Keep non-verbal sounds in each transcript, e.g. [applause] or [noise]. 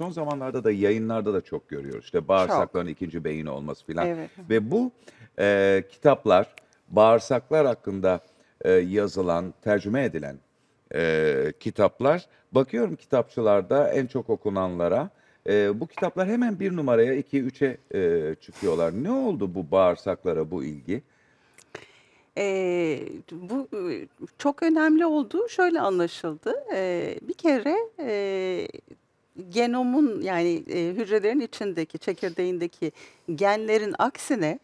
Son zamanlarda da yayınlarda da çok görüyoruz. İşte bağırsakların çok. ikinci beyin olması filan. Evet. Ve bu e, kitaplar bağırsaklar hakkında e, yazılan, tercüme edilen e, kitaplar. Bakıyorum kitapçılarda en çok okunanlara. E, bu kitaplar hemen bir numaraya, iki, üçe e, çıkıyorlar. Ne oldu bu bağırsaklara bu ilgi? E, bu e, çok önemli oldu. şöyle anlaşıldı. E, bir kere e, genomun yani e, hücrelerin içindeki çekirdeğindeki genlerin aksine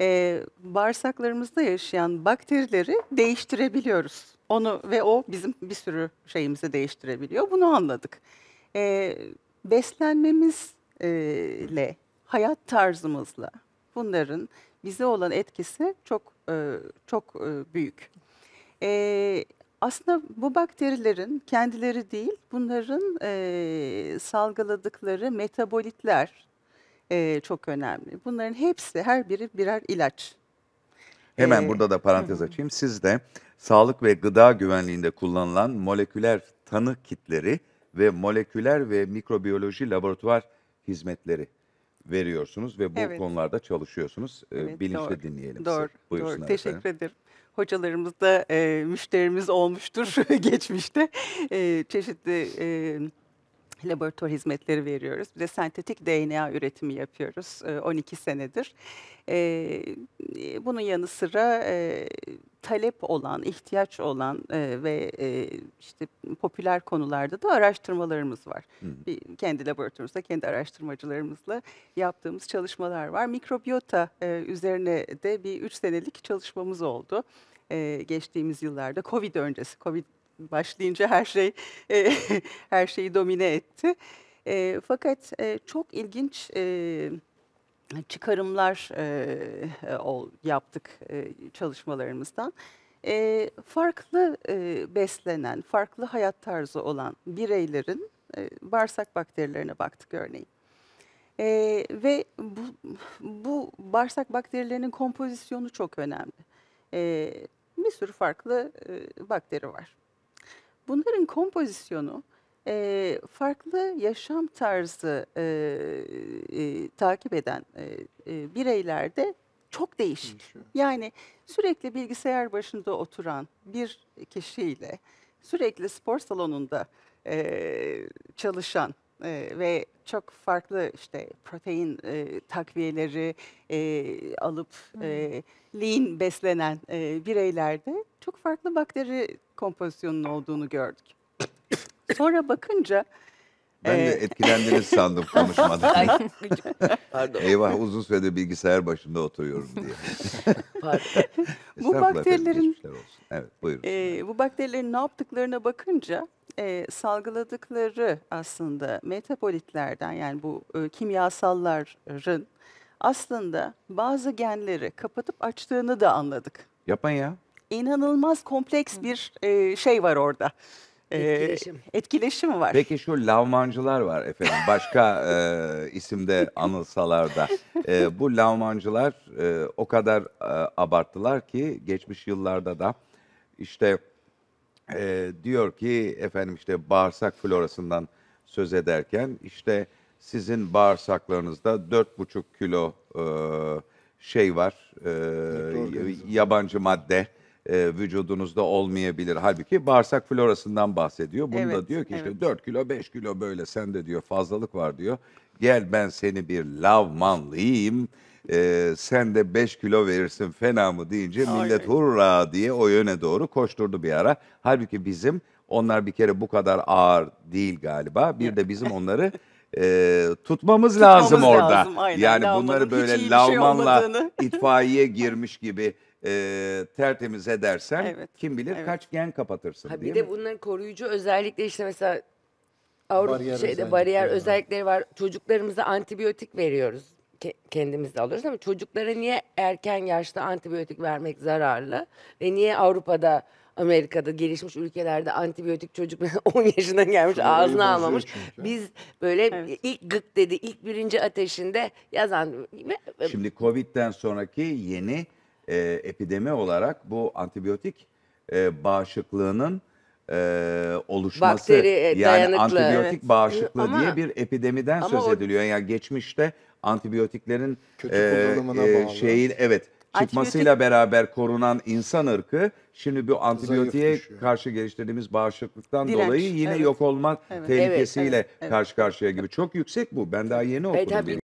e, bağırsaklarımızda yaşayan bakterileri değiştirebiliyoruz. Onu ve o bizim bir sürü şeyimizi değiştirebiliyor. Bunu anladık. E, beslenmemizle, hayat tarzımızla bunların bize olan etkisi çok e, çok e, büyük. E, aslında bu bakterilerin kendileri değil, bunların e, salgıladıkları metabolitler e, çok önemli. Bunların hepsi her biri birer ilaç. Hemen ee, burada da parantez açayım. Siz de sağlık ve gıda güvenliğinde kullanılan moleküler tanı kitleri ve moleküler ve mikrobiyoloji laboratuvar hizmetleri veriyorsunuz ve bu Evet. konularda çalışıyorsunuz. Ee, evet, Bilinçle doğru. dinleyelim. Doğru, sizi. Buyursunlar doğru. efendim. Teşekkür ederim. Hocalarımız da e, müşterimiz olmuştur [laughs] geçmişte. E, çeşitli e, [laughs] laboratuvar hizmetleri veriyoruz. Bir de sentetik DNA üretimi yapıyoruz 12 e, senedir. E, e, bunun yanı sıra talep olan, ihtiyaç olan ve işte popüler konularda da araştırmalarımız var. Hı hı. Kendi laboratuvarımızda, kendi araştırmacılarımızla yaptığımız çalışmalar var. Mikrobiyota üzerine de bir 3 senelik çalışmamız oldu. Geçtiğimiz yıllarda, Covid öncesi, Covid başlayınca her şey e, [laughs] her şeyi domine etti. E, fakat e, çok ilginç e, çıkarımlar e, e, ol, yaptık e, çalışmalarımızdan. E, farklı e, beslenen, farklı hayat tarzı olan bireylerin e, bağırsak bakterilerine baktık örneğin. E, ve bu, bu bağırsak bakterilerinin kompozisyonu çok önemli. E, bir sürü farklı e, bakteri var. Bunların kompozisyonu e, farklı yaşam tarzı e, e, takip eden e, e, bireylerde çok değişik. Değişiyor. Yani sürekli bilgisayar başında oturan bir kişiyle sürekli spor salonunda e, çalışan e, ve çok farklı işte protein e, takviyeleri e, alıp e, lean beslenen e, bireylerde çok farklı bakteri kompozisyonunun olduğunu gördük. Sonra bakınca ben de e, etkilendiniz sandım konuşmadan. [laughs] Pardon. Eyvah uzun süredir bilgisayar başında oturuyorum diye. [laughs] bu bakterilerin efendim, evet, buyurun. E, bu bakterilerin ne yaptıklarına bakınca e, salgıladıkları aslında metabolitlerden yani bu e, kimyasalların aslında bazı genleri kapatıp açtığını da anladık. Yapma ya. İnanılmaz kompleks bir e, şey var orada. E, etkileşim. etkileşim var. Peki şu lavmancılar var efendim. Başka e, isimde anılsalar da. E, bu lavmancılar e, o kadar e, abarttılar ki geçmiş yıllarda da işte e, diyor ki efendim işte bağırsak florasından söz ederken işte sizin bağırsaklarınızda 4,5 kilo e, şey var e, yabancı madde e, vücudunuzda olmayabilir. Halbuki bağırsak florasından bahsediyor. Bunu Evet, da diyor ki işte evet. 4 kilo 5 kilo böyle sende diyor fazlalık var diyor. Gel ben seni bir lavmanlıyım. Ee, sen de 5 kilo verirsin fena mı deyince millet hurra diye o yöne doğru koşturdu bir ara. Halbuki bizim onlar bir kere bu kadar ağır değil galiba. Bir de bizim [laughs] onları e, tutmamız, lazım Tutmamız orada. lazım, aynen, yani lavmanın bunları böyle şey lavmanla olmadığını. [laughs] [laughs] itfaiye girmiş gibi e, tertemiz edersen Evet, kim bilir evet. kaç gen kapatırsın Ha, değil bir mi? de bunların koruyucu özellikle işte mesela Avrupa bariyer şeyde özellikleri bariyer var. özellikleri var. Çocuklarımıza antibiyotik veriyoruz. Ke- kendimiz de alıyoruz ama çocuklara niye erken yaşta antibiyotik vermek zararlı ve niye Avrupa'da Amerika'da gelişmiş ülkelerde antibiyotik çocuk 10 [laughs] yaşına gelmiş Şuna ağzına almamış. Biz böyle evet. ilk gık dedi ilk birinci ateşinde yazan. Şimdi Covid'den sonraki yeni e, epidemi olarak bu antibiyotik e, bağışıklığının e, oluşması Bakteri, e, yani dayanıklı, antibiyotik evet. bağışıklığı ama, diye bir epidemiden ama söz ediliyor. Yani geçmişte antibiyotiklerin e, e, şeyin evet çıkmasıyla Antibiyotik... beraber korunan insan ırkı şimdi bu antibiyotiğe karşı geliştirdiğimiz bağışıklıktan Direnç, dolayı yine evet. yok olma evet. tehlikesiyle evet, evet, evet. karşı karşıya gibi. Çok yüksek bu. Ben daha yeni e, okudum. E,